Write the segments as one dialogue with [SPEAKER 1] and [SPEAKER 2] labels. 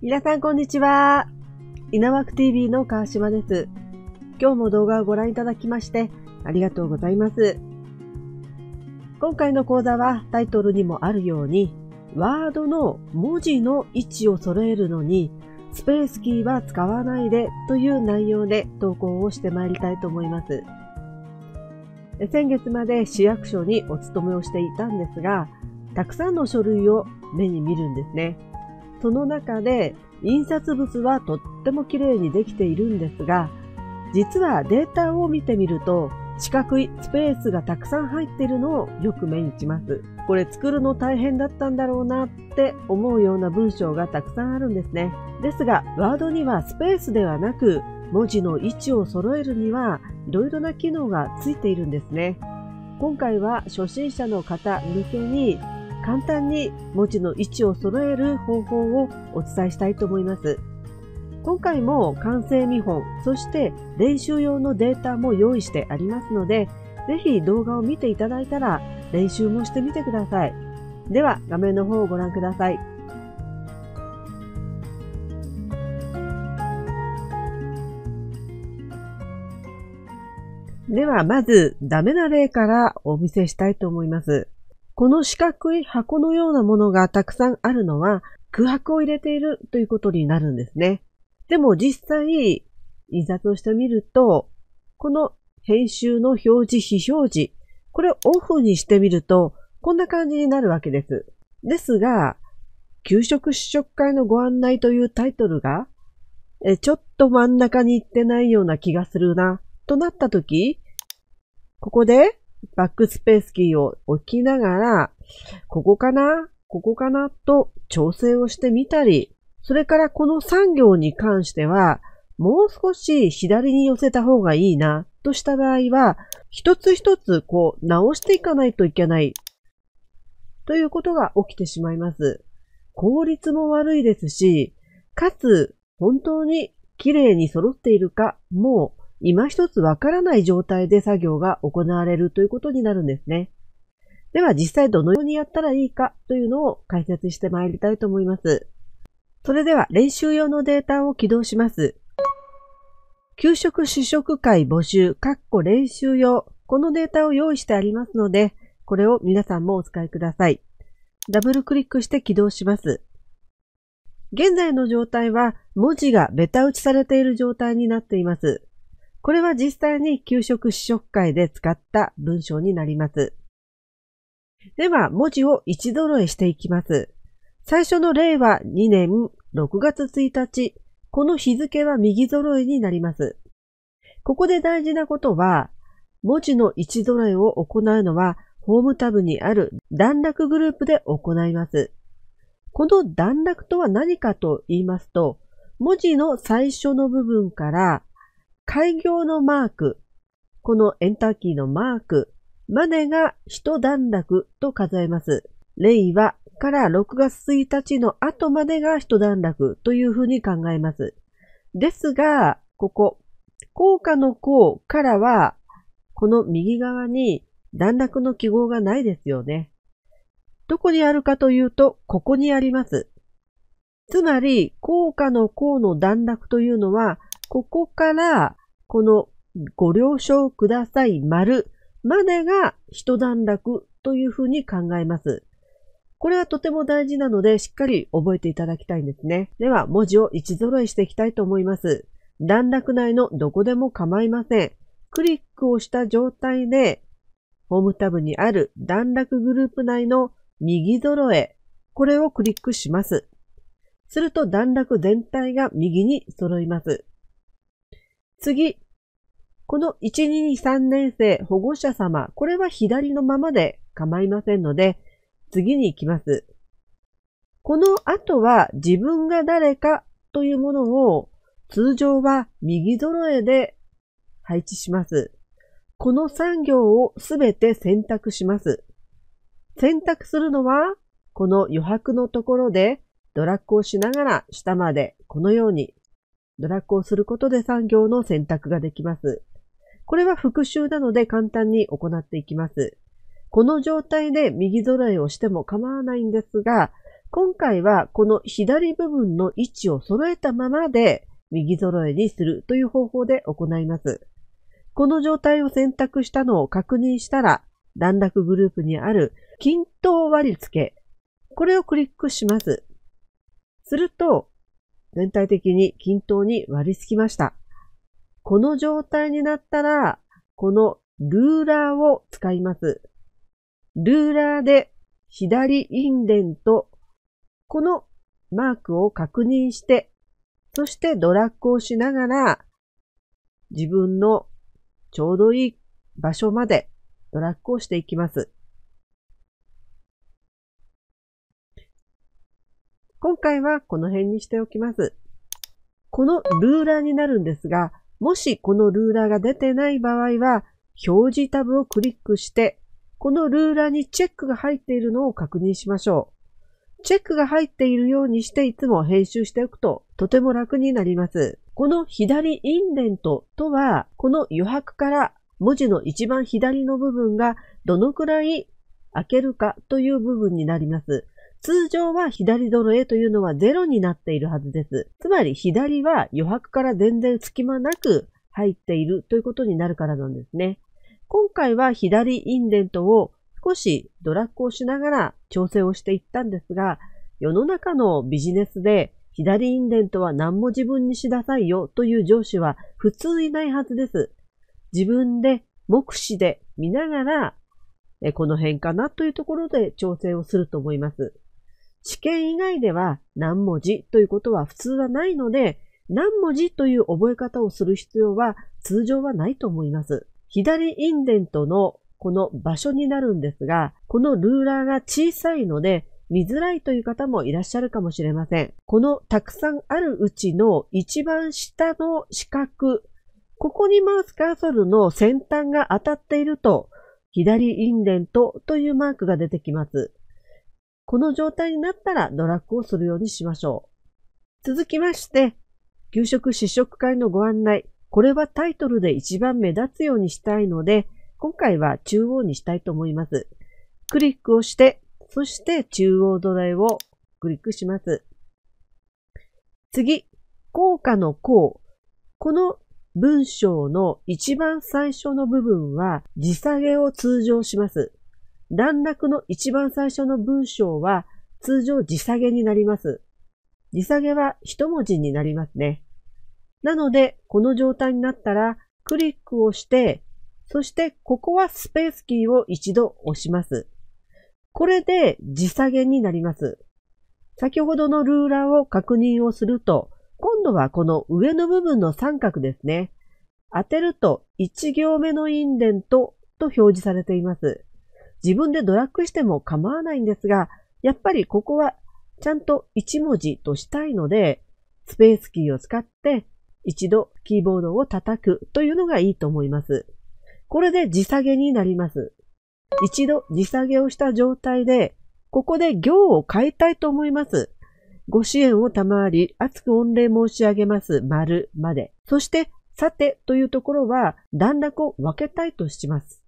[SPEAKER 1] 皆さんこんにちは。稲枠 TV の川島です。今日も動画をご覧いただきましてありがとうございます。今回の講座はタイトルにもあるように、ワードの文字の位置を揃えるのに、スペースキーは使わないでという内容で投稿をしてまいりたいと思います。先月まで市役所にお勤めをしていたんですが、たくさんの書類を目に見るんですね。その中で印刷物はとっても綺麗にできているんですが、実はデータを見てみると四角いスペースがたくさん入っているのをよく目にします。これ作るの大変だったんだろうなって思うような文章がたくさんあるんですね。ですが、ワードにはスペースではなく文字の位置を揃えるにはいろいろな機能がついているんですね。今回は初心者の方向けに簡単に文字の位置を揃える方法をお伝えしたいと思います。今回も完成見本、そして練習用のデータも用意してありますので、ぜひ動画を見ていただいたら練習もしてみてください。では画面の方をご覧ください。では、まず、ダメな例からお見せしたいと思います。この四角い箱のようなものがたくさんあるのは空白を入れているということになるんですね。でも実際、印刷をしてみると、この編集の表示、非表示、これをオフにしてみると、こんな感じになるわけです。ですが、給食試食会のご案内というタイトルが、えちょっと真ん中に行ってないような気がするな、となったとき、ここで、バックスペースキーを置きながら、ここかなここかなと調整をしてみたり、それからこの3行に関しては、もう少し左に寄せた方がいいなとした場合は、一つ一つこう直していかないといけないということが起きてしまいます。効率も悪いですし、かつ本当に綺麗に揃っているかもう今一つわからない状態で作業が行われるということになるんですね。では実際どのようにやったらいいかというのを解説してまいりたいと思います。それでは練習用のデータを起動します。給食試食会募集、括弧練習用。このデータを用意してありますので、これを皆さんもお使いください。ダブルクリックして起動します。現在の状態は文字がベタ打ちされている状態になっています。これは実際に給食試食会で使った文章になります。では、文字を一揃えしていきます。最初の例は2年6月1日。この日付は右揃えになります。ここで大事なことは、文字の位置揃えを行うのは、ホームタブにある段落グループで行います。この段落とは何かと言いますと、文字の最初の部分から開業のマーク、このエンターキーのマークまでが一段落と数えます。令和から6月1日の後までが一段落というふうに考えます。ですが、ここ、効果の項からは、この右側に段落の記号がないですよね。どこにあるかというと、ここにあります。つまり、効果の項の段落というのは、ここから、このご了承ください丸までが一段落というふうに考えます。これはとても大事なので、しっかり覚えていただきたいんですね。では、文字を位置揃えしていきたいと思います。段落内のどこでも構いません。クリックをした状態で、ホームタブにある段落グループ内の右揃え、これをクリックします。すると段落全体が右に揃います。次。この1、2、3年生保護者様、これは左のままで構いませんので、次に行きます。この後は自分が誰かというものを通常は右揃えで配置します。この3行をすべて選択します。選択するのは、この余白のところでドラッグをしながら下までこのようにドラッグをすることで産業の選択ができます。これは復習なので簡単に行っていきます。この状態で右揃えをしても構わないんですが、今回はこの左部分の位置を揃えたままで右揃えにするという方法で行います。この状態を選択したのを確認したら、段落グループにある均等割り付け。これをクリックします。すると、全体的に均等に割り付きました。この状態になったら、このルーラーを使います。ルーラーで左インデント、このマークを確認して、そしてドラッグをしながら、自分のちょうどいい場所までドラッグをしていきます。今回はこの辺にしておきます。このルーラーになるんですが、もしこのルーラーが出てない場合は、表示タブをクリックして、このルーラーにチェックが入っているのを確認しましょう。チェックが入っているようにしていつも編集しておくととても楽になります。この左インデントとは、この余白から文字の一番左の部分がどのくらい開けるかという部分になります。通常は左揃えというのはゼロになっているはずです。つまり左は余白から全然隙間なく入っているということになるからなんですね。今回は左インデントを少しドラッグをしながら調整をしていったんですが、世の中のビジネスで左インデントは何も自分にしなさいよという上司は普通いないはずです。自分で目視で見ながら、この辺かなというところで調整をすると思います。試験以外では何文字ということは普通はないので、何文字という覚え方をする必要は通常はないと思います。左インデントのこの場所になるんですが、このルーラーが小さいので見づらいという方もいらっしゃるかもしれません。このたくさんあるうちの一番下の四角、ここにマウスカーソルの先端が当たっていると、左インデントというマークが出てきます。この状態になったらドラッグをするようにしましょう。続きまして、給食試食会のご案内。これはタイトルで一番目立つようにしたいので、今回は中央にしたいと思います。クリックをして、そして中央土台をクリックします。次、効果の項。この文章の一番最初の部分は、時下げを通常します。段落の一番最初の文章は通常時下げになります。時下げは一文字になりますね。なので、この状態になったら、クリックをして、そしてここはスペースキーを一度押します。これで時下げになります。先ほどのルーラーを確認をすると、今度はこの上の部分の三角ですね。当てると1行目のインデントと表示されています。自分でドラッグしても構わないんですが、やっぱりここはちゃんと1文字としたいので、スペースキーを使って一度キーボードを叩くというのがいいと思います。これで地下げになります。一度時下げをした状態で、ここで行を変えたいと思います。ご支援を賜り、熱く御礼申し上げます。丸まで。そして、さてというところは段落を分けたいとします。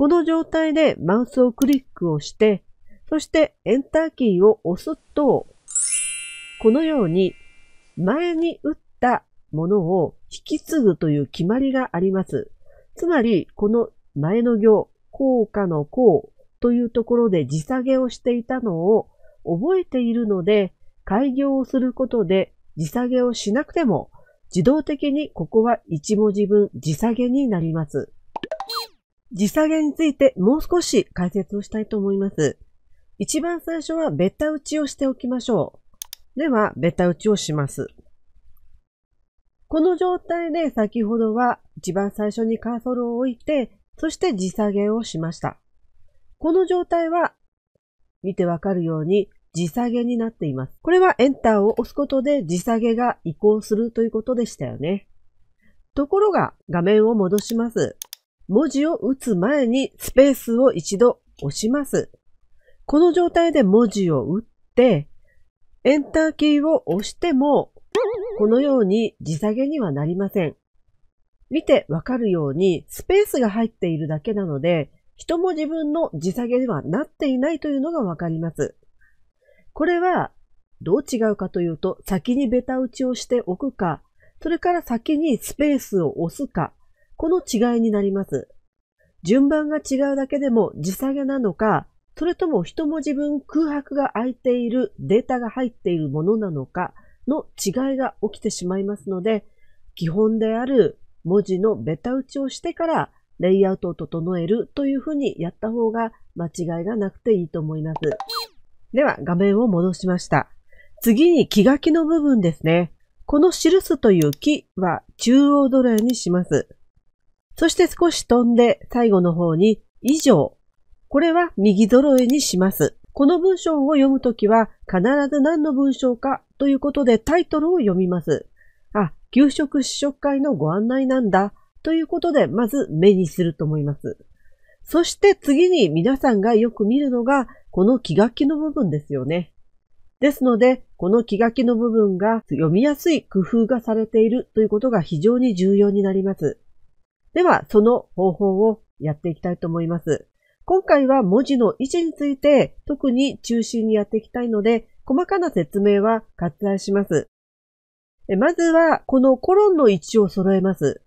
[SPEAKER 1] この状態でマウスをクリックをして、そしてエンターキーを押すと、このように前に打ったものを引き継ぐという決まりがあります。つまり、この前の行、効果の項というところで地下げをしていたのを覚えているので、開業をすることで時下げをしなくても自動的にここは1文字分時下げになります。時下げについてもう少し解説をしたいと思います。一番最初はベタ打ちをしておきましょう。では、ベタ打ちをします。この状態で先ほどは一番最初にカーソルを置いて、そして時下げをしました。この状態は、見てわかるように時下げになっています。これはエンターを押すことで時下げが移行するということでしたよね。ところが、画面を戻します。文字を打つ前にスペースを一度押します。この状態で文字を打って、エンターキーを押しても、このように字下げにはなりません。見てわかるように、スペースが入っているだけなので、一文字分の字下げにはなっていないというのがわかります。これは、どう違うかというと、先にベタ打ちをしておくか、それから先にスペースを押すか、この違いになります。順番が違うだけでも時下げなのか、それとも一文字分空白が空いているデータが入っているものなのかの違いが起きてしまいますので、基本である文字のベタ打ちをしてからレイアウトを整えるというふうにやった方が間違いがなくていいと思います。では画面を戻しました。次に気書きの部分ですね。この記すという木は中央奴隷にします。そして少し飛んで最後の方に以上。これは右揃えにします。この文章を読むときは必ず何の文章かということでタイトルを読みます。あ、給食試食会のご案内なんだということでまず目にすると思います。そして次に皆さんがよく見るのがこの気が気の部分ですよね。ですので、この気が気の部分が読みやすい工夫がされているということが非常に重要になります。では、その方法をやっていきたいと思います。今回は文字の位置について特に中心にやっていきたいので、細かな説明は割愛します。まずは、このコロンの位置を揃えます。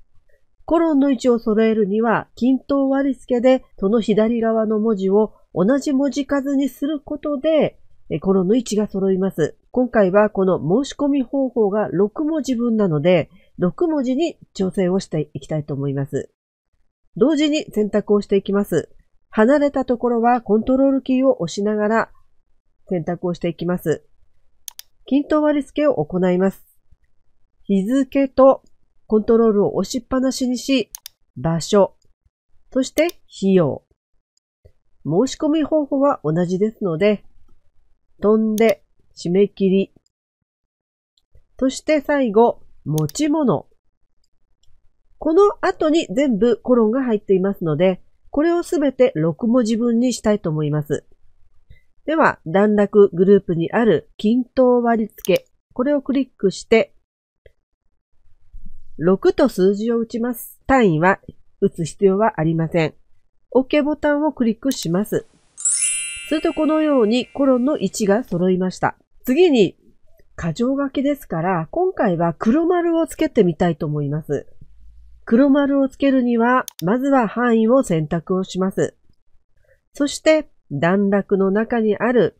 [SPEAKER 1] コロンの位置を揃えるには、均等割り付けで、その左側の文字を同じ文字数にすることで、コロンの位置が揃います。今回はこの申し込み方法が6文字分なので、6文字に調整をしていきたいと思います。同時に選択をしていきます。離れたところはコントロールキーを押しながら選択をしていきます。均等割り付けを行います。日付とコントロールを押しっぱなしにし、場所、そして費用。申し込み方法は同じですので、飛んで、締め切り。そして最後、持ち物。この後に全部コロンが入っていますので、これをすべて6文字分にしたいと思います。では、段落グループにある均等割付。これをクリックして、6と数字を打ちます。単位は打つ必要はありません。OK ボタンをクリックします。するとこのようにコロンの位置が揃いました。次に過剰書きですから、今回は黒丸をつけてみたいと思います。黒丸をつけるには、まずは範囲を選択をします。そして、段落の中にある、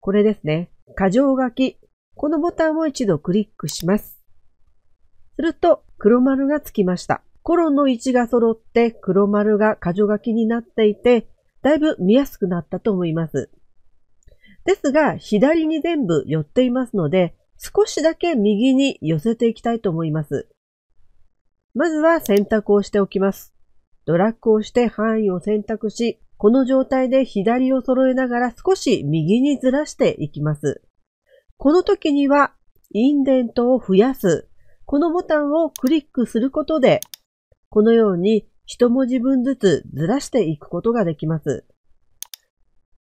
[SPEAKER 1] これですね、過剰書き。このボタンを一度クリックします。すると、黒丸がつきました。コロンの位置が揃って黒丸が過剰書きになっていて、だいぶ見やすくなったと思います。ですが、左に全部寄っていますので、少しだけ右に寄せていきたいと思います。まずは選択をしておきます。ドラッグをして範囲を選択し、この状態で左を揃えながら少し右にずらしていきます。この時には、インデントを増やす。このボタンをクリックすることで、このように一文字分ずつずらしていくことができます。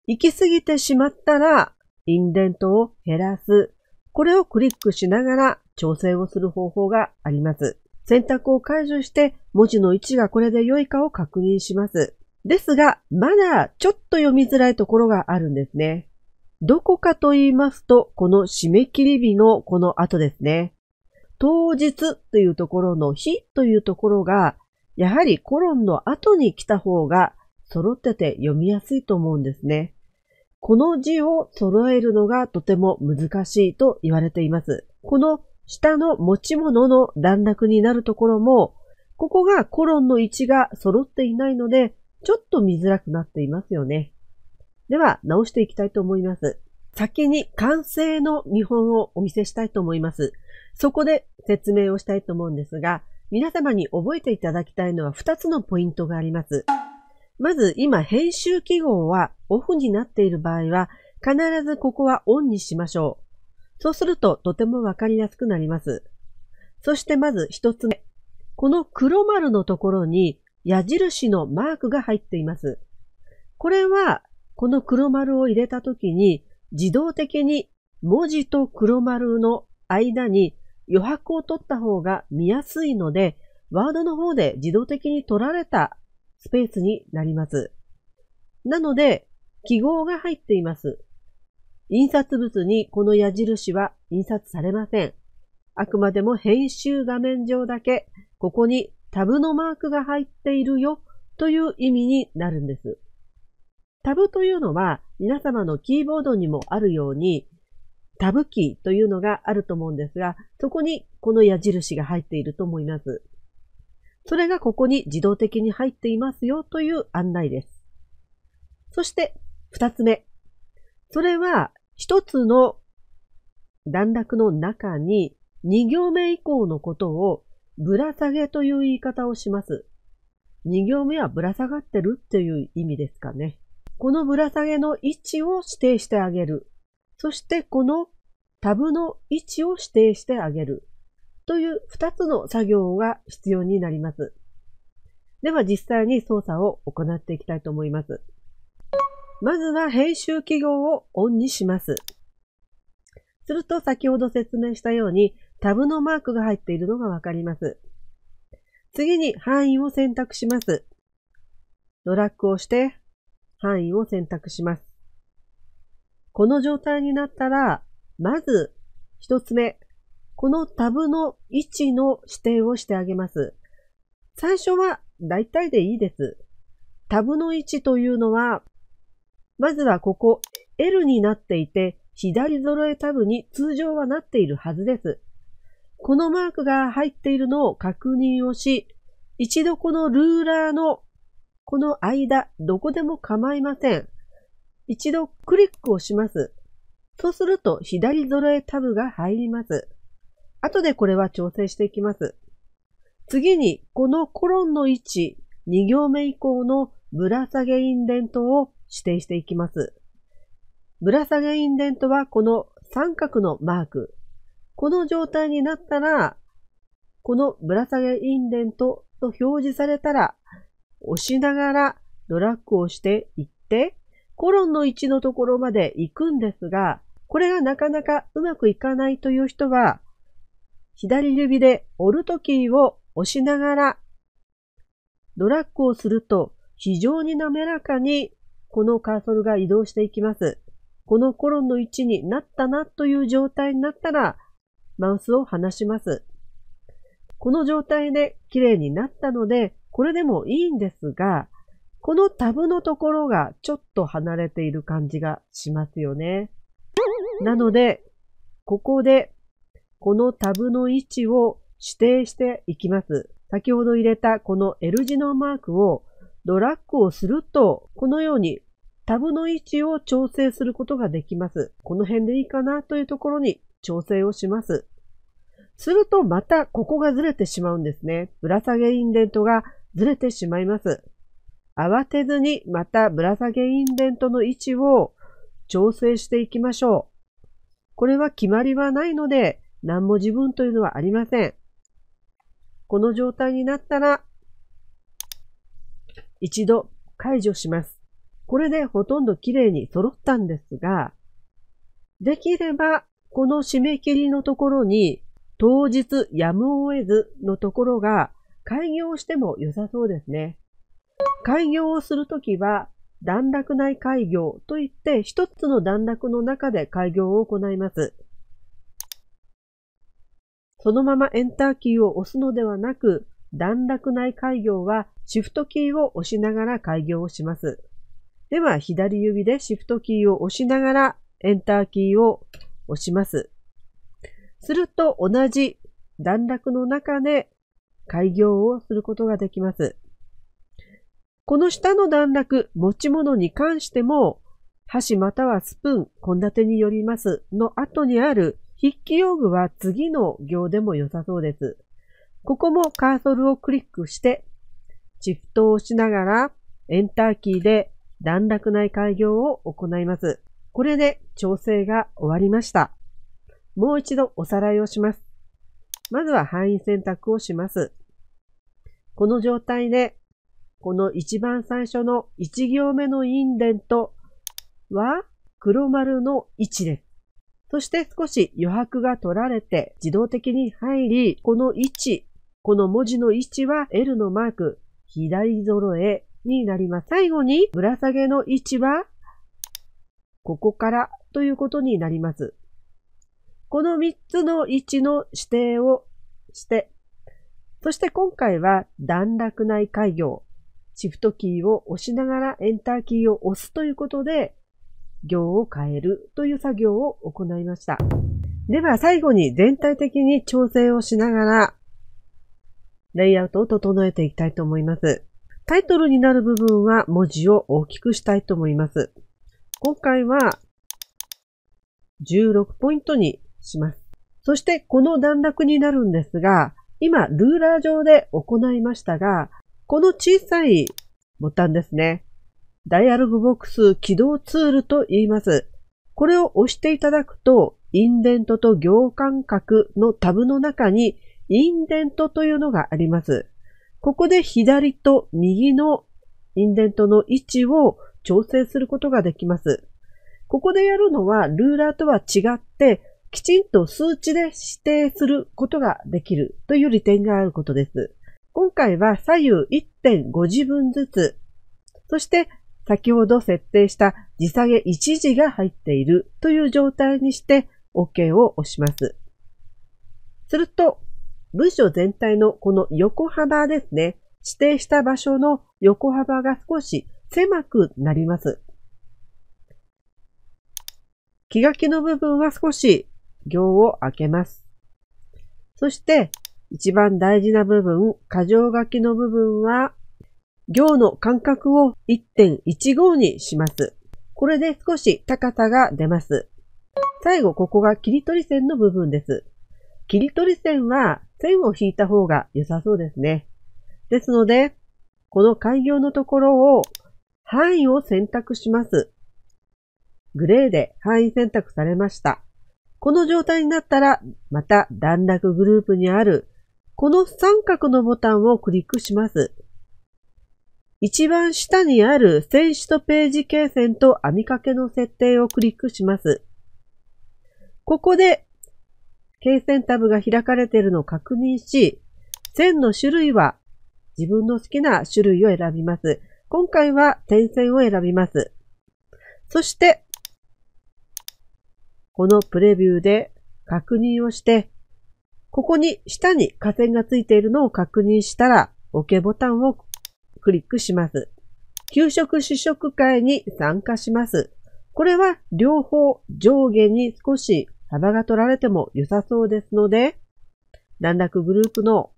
[SPEAKER 1] 行き過ぎてしまったら、インデントを減らす。これをクリックしながら調整をする方法があります。選択を解除して文字の位置がこれで良いかを確認します。ですが、まだちょっと読みづらいところがあるんですね。どこかと言いますと、この締め切り日のこの後ですね。当日というところの日というところが、やはりコロンの後に来た方が揃ってて読みやすいと思うんですね。この字を揃えるのがとても難しいと言われています。この下の持ち物の段落になるところも、ここがコロンの位置が揃っていないので、ちょっと見づらくなっていますよね。では、直していきたいと思います。先に完成の見本をお見せしたいと思います。そこで説明をしたいと思うんですが、皆様に覚えていただきたいのは2つのポイントがあります。まず今編集記号はオフになっている場合は必ずここはオンにしましょう。そうするととてもわかりやすくなります。そしてまず一つ目。この黒丸のところに矢印のマークが入っています。これはこの黒丸を入れた時に自動的に文字と黒丸の間に余白を取った方が見やすいので、ワードの方で自動的に取られたスペースになります。なので、記号が入っています。印刷物にこの矢印は印刷されません。あくまでも編集画面上だけ、ここにタブのマークが入っているよという意味になるんです。タブというのは皆様のキーボードにもあるように、タブキーというのがあると思うんですが、そこにこの矢印が入っていると思います。それがここに自動的に入っていますよという案内です。そして、二つ目。それは、一つの段落の中に、二行目以降のことを、ぶら下げという言い方をします。二行目はぶら下がってるっていう意味ですかね。このぶら下げの位置を指定してあげる。そして、このタブの位置を指定してあげる。という2つの作業が必要になります。では実際に操作を行っていきたいと思います。まずは編集記号をオンにします。すると先ほど説明したようにタブのマークが入っているのがわかります。次に範囲を選択します。ドラッグをして範囲を選択します。この状態になったら、まず一つ目、このタブの位置の指定をしてあげます。最初は大体でいいです。タブの位置というのは、まずはここ L になっていて、左揃えタブに通常はなっているはずです。このマークが入っているのを確認をし、一度このルーラーのこの間、どこでも構いません。一度クリックをします。そうすると左揃えタブが入ります。後でこれは調整していきます。次に、このコロンの位置、2行目以降のぶら下げインデントを指定していきます。ぶら下げインデントはこの三角のマーク。この状態になったら、このぶら下げインデントと表示されたら、押しながらドラッグをしていって、コロンの位置のところまで行くんですが、これがなかなかうまくいかないという人は、左指でオルトキーを押しながら、ドラッグをすると非常に滑らかにこのカーソルが移動していきます。このコロンの位置になったなという状態になったら、マウスを離します。この状態で綺麗になったので、これでもいいんですが、このタブのところがちょっと離れている感じがしますよね。なので、ここでこのタブの位置を指定していきます。先ほど入れたこの L 字のマークをドラッグをすると、このようにタブの位置を調整することができます。この辺でいいかなというところに調整をします。するとまたここがずれてしまうんですね。ぶら下げインデントがずれてしまいます。慌てずにまたぶら下げインデントの位置を調整していきましょう。これは決まりはないので、何も自分というのはありません。この状態になったら、一度解除します。これでほとんど綺麗に揃ったんですが、できれば、この締め切りのところに、当日やむを得ずのところが、開業しても良さそうですね。開業をするときは、段落内開業といって、一つの段落の中で開業を行います。そのままエンターキーを押すのではなく、段落内開業はシフトキーを押しながら開業をします。では、左指でシフトキーを押しながらエンターキーを押します。すると、同じ段落の中で開業をすることができます。この下の段落、持ち物に関しても、箸またはスプーン、献立によりますの後にある筆記用具は次の行でも良さそうです。ここもカーソルをクリックして、チフトを押しながら、エンターキーで段落内開業を行います。これで調整が終わりました。もう一度おさらいをします。まずは範囲選択をします。この状態で、この一番最初の1行目のインデントは黒丸の位置です。そして少し余白が取られて自動的に入り、この位置、この文字の位置は L のマーク、左揃えになります。最後に、ぶら下げの位置は、ここからということになります。この3つの位置の指定をして、そして今回は段落内開業、シフトキーを押しながらエンターキーを押すということで、行を変えるという作業を行いました。では最後に全体的に調整をしながら、レイアウトを整えていきたいと思います。タイトルになる部分は文字を大きくしたいと思います。今回は16ポイントにします。そしてこの段落になるんですが、今ルーラー上で行いましたが、この小さいボタンですね。ダイアログボックス起動ツールと言います。これを押していただくと、インデントと行間隔のタブの中に、インデントというのがあります。ここで左と右のインデントの位置を調整することができます。ここでやるのはルーラーとは違って、きちんと数値で指定することができるという利点があることです。今回は左右1.5字分ずつ、そして先ほど設定した時下げ1時が入っているという状態にして OK を押します。すると、文章全体のこの横幅ですね。指定した場所の横幅が少し狭くなります。気が気の部分は少し行を開けます。そして、一番大事な部分、箇条書きの部分は行の間隔を1.15にします。これで少し高さが出ます。最後、ここが切り取り線の部分です。切り取り線は線を引いた方が良さそうですね。ですので、この開業のところを範囲を選択します。グレーで範囲選択されました。この状態になったら、また段落グループにある、この三角のボタンをクリックします。一番下にある選手とページ形線と編み掛けの設定をクリックします。ここで、経線タブが開かれているのを確認し、線の種類は自分の好きな種類を選びます。今回は点線を選びます。そして、このプレビューで確認をして、ここに下に下線がついているのを確認したら、OK ボタンをクリックします。給食試食会に参加します。これは両方上下に少し幅が取られても良さそうですので、段落グループの、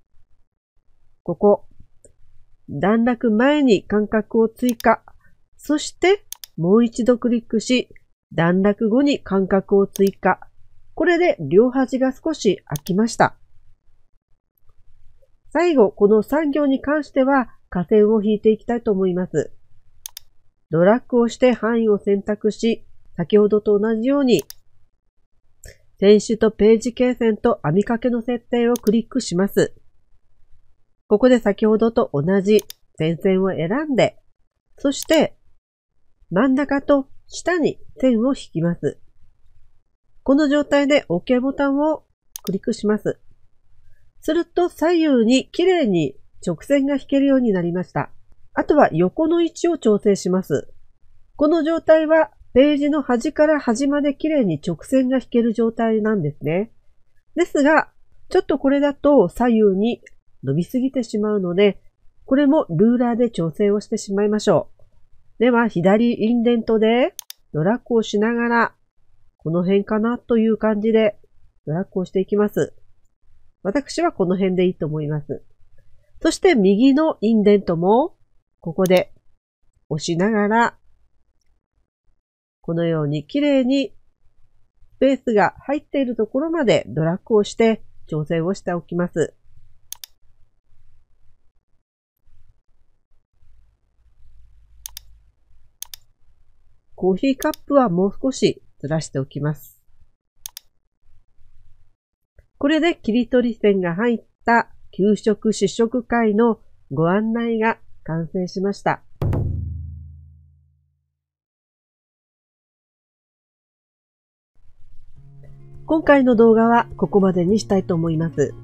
[SPEAKER 1] ここ、段落前に間隔を追加、そしてもう一度クリックし、段落後に間隔を追加。これで両端が少し開きました。最後、この産業に関しては、下線を引いていきたいと思います。ドラッグをして範囲を選択し、先ほどと同じように、選手とページ形線と編み掛けの設定をクリックします。ここで先ほどと同じ前線を選んで、そして真ん中と下に線を引きます。この状態で OK ボタンをクリックします。すると左右に綺麗に直線が引けるようになりました。あとは横の位置を調整します。この状態はページの端から端まで綺麗に直線が引ける状態なんですね。ですが、ちょっとこれだと左右に伸びすぎてしまうので、これもルーラーで調整をしてしまいましょう。では、左インデントでドラッグをしながら、この辺かなという感じでドラッグをしていきます。私はこの辺でいいと思います。そして右のインデントも、ここで押しながら、このように綺麗にスペースが入っているところまでドラッグをして調整をしておきます。コーヒーカップはもう少しずらしておきます。これで切り取り線が入った給食試食会のご案内が完成しました。今回の動画はここまでにしたいと思います。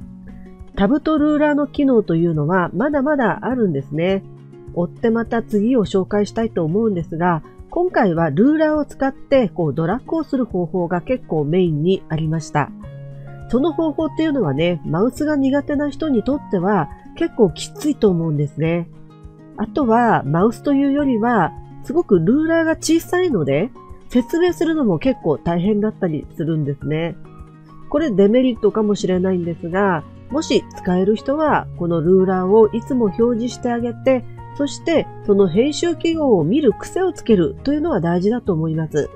[SPEAKER 1] タブとルーラーの機能というのはまだまだあるんですね。追ってまた次を紹介したいと思うんですが、今回はルーラーを使ってこうドラッグをする方法が結構メインにありました。その方法っていうのはね、マウスが苦手な人にとっては結構きついと思うんですね。あとは、マウスというよりは、すごくルーラーが小さいので、説明するのも結構大変だったりするんですね。これデメリットかもしれないんですが、もし使える人は、このルーラーをいつも表示してあげて、そしてその編集記号を見る癖をつけるというのは大事だと思います。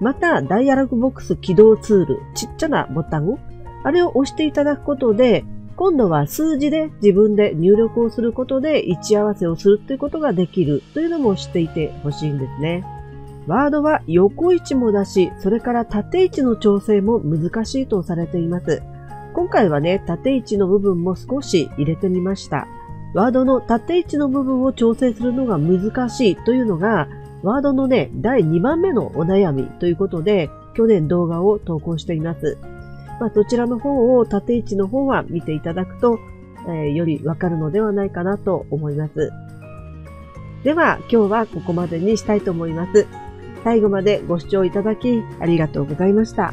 [SPEAKER 1] また、ダイアログボックス起動ツール、ちっちゃなボタン、あれを押していただくことで、今度は数字で自分で入力をすることで位置合わせをするということができるというのも知っていてほしいんですね。ワードは横位置もだし、それから縦位置の調整も難しいとされています。今回はね、縦位置の部分も少し入れてみました。ワードの縦位置の部分を調整するのが難しいというのが、ワードのね、第2番目のお悩みということで、去年動画を投稿しています。まあ、そちらの方を縦位置の方は見ていただくと、えー、よりわかるのではないかなと思います。では、今日はここまでにしたいと思います。最後までご視聴いただきありがとうございました。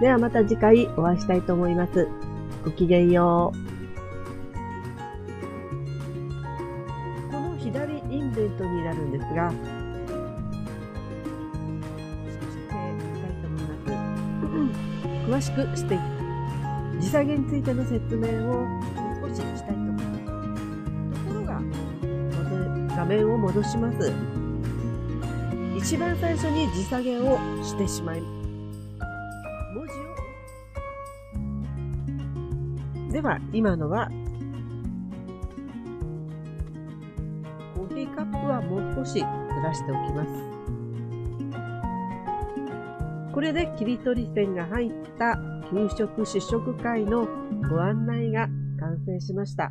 [SPEAKER 1] ではまた次回お会いしたいと思います。ごきげんよう。この左インベントになるんですが詳しくしていく時下げについての説明を少ししたいと思いますところが画面を戻します一番最初に時下げをしてしまい文字をでは今のはコーヒーカップはもう少しずらしておきますこれで切り取り線が入った給食試食会のご案内が完成しました。